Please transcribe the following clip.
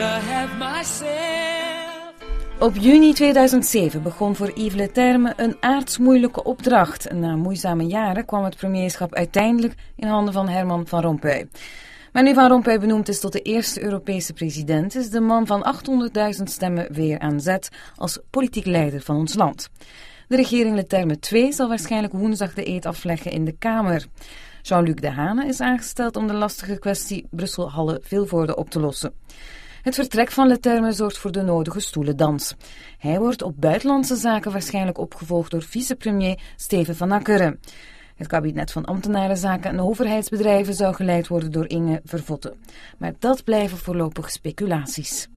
have Op juni 2007 begon voor Yves Le Terme een aardsmoeilijke opdracht. Na moeizame jaren kwam het premierschap uiteindelijk in handen van Herman van Rompuy. Maar Van Rompuy benoemd is tot de eerste Europese president, is de man van 800.000 stemmen weer aan zet als politiek leider van ons land. De regering Leterme 2 zal waarschijnlijk woensdag de eet afleggen in de Kamer. Jean-Luc Dehane is aangesteld om de lastige kwestie Brussel-Halle-Vilvoorde op te lossen. Het vertrek van Leterme zorgt voor de nodige stoelendans. Hij wordt op buitenlandse zaken waarschijnlijk opgevolgd door vicepremier Steven van Akkeren. Het kabinet van ambtenarenzaken en overheidsbedrijven zou geleid worden door Inge Vervotte. Maar dat blijven voorlopig speculaties.